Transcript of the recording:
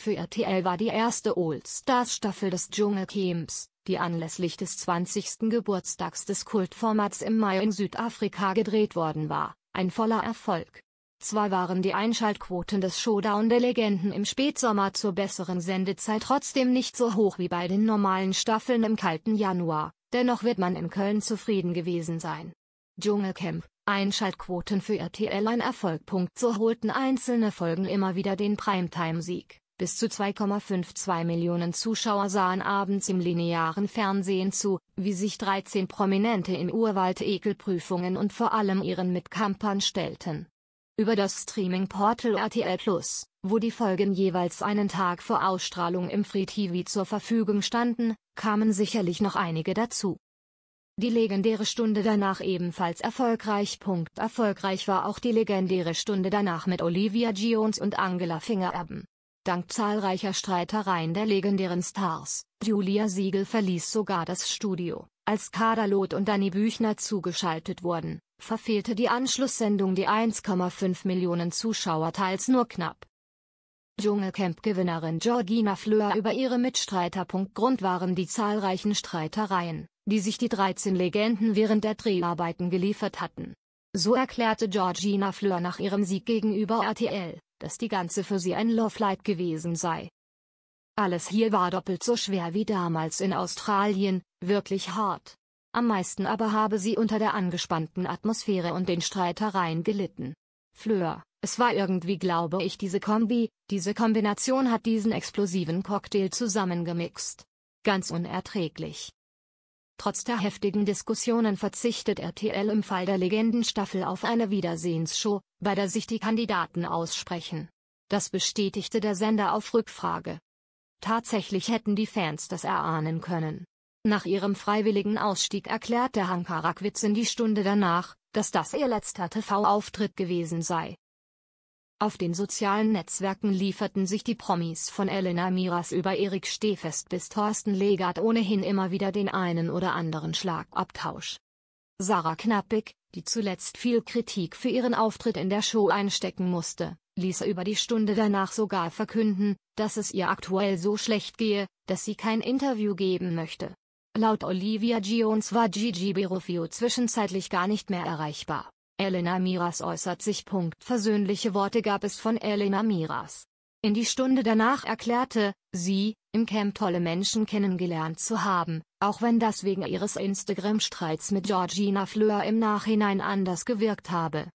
Für RTL war die erste All-Stars-Staffel des Dschungelcamps, die anlässlich des 20. Geburtstags des Kultformats im Mai in Südafrika gedreht worden war, ein voller Erfolg. Zwar waren die Einschaltquoten des Showdown der Legenden im Spätsommer zur besseren Sendezeit trotzdem nicht so hoch wie bei den normalen Staffeln im kalten Januar, dennoch wird man in Köln zufrieden gewesen sein. Dschungelcamp, Einschaltquoten für RTL ein Erfolg. So holten einzelne Folgen immer wieder den Primetime-Sieg. Bis zu 2,52 Millionen Zuschauer sahen abends im linearen Fernsehen zu, wie sich 13 Prominente in Urwald-Ekelprüfungen und vor allem ihren Mitkampern stellten. Über das Streaming-Portal RTL Plus, wo die Folgen jeweils einen Tag vor Ausstrahlung im Free TV zur Verfügung standen, kamen sicherlich noch einige dazu. Die legendäre Stunde danach ebenfalls erfolgreich. Erfolgreich war auch die legendäre Stunde danach mit Olivia Jones und Angela Fingererben dank zahlreicher Streitereien der legendären Stars. Julia Siegel verließ sogar das Studio, als Kaderlot und Danny Büchner zugeschaltet wurden, verfehlte die Anschlusssendung die 1,5 Millionen Zuschauer teils nur knapp. Dschungelcamp-Gewinnerin Georgina Fleur über ihre Mitstreiter. Grund waren die zahlreichen Streitereien, die sich die 13 Legenden während der Dreharbeiten geliefert hatten. So erklärte Georgina Fleur nach ihrem Sieg gegenüber RTL, dass die ganze für sie ein Love Light gewesen sei. Alles hier war doppelt so schwer wie damals in Australien, wirklich hart. Am meisten aber habe sie unter der angespannten Atmosphäre und den Streitereien gelitten. Fleur, es war irgendwie glaube ich diese Kombi, diese Kombination hat diesen explosiven Cocktail zusammengemixt. Ganz unerträglich. Trotz der heftigen Diskussionen verzichtet RTL im Fall der Legendenstaffel auf eine Wiedersehensshow, bei der sich die Kandidaten aussprechen. Das bestätigte der Sender auf Rückfrage. Tatsächlich hätten die Fans das erahnen können. Nach ihrem freiwilligen Ausstieg erklärte Hanka Rakwitz in die Stunde danach, dass das ihr letzter TV-Auftritt gewesen sei. Auf den sozialen Netzwerken lieferten sich die Promis von Elena Miras über Erik Stehfest bis Thorsten Legat ohnehin immer wieder den einen oder anderen Schlagabtausch. Sarah Knappig, die zuletzt viel Kritik für ihren Auftritt in der Show einstecken musste, ließ über die Stunde danach sogar verkünden, dass es ihr aktuell so schlecht gehe, dass sie kein Interview geben möchte. Laut Olivia Jones war Gigi Berufio zwischenzeitlich gar nicht mehr erreichbar. Elena Miras äußert sich. Versöhnliche Worte gab es von Elena Miras. In die Stunde danach erklärte, sie, im Camp tolle Menschen kennengelernt zu haben, auch wenn das wegen ihres Instagram-Streits mit Georgina Fleur im Nachhinein anders gewirkt habe.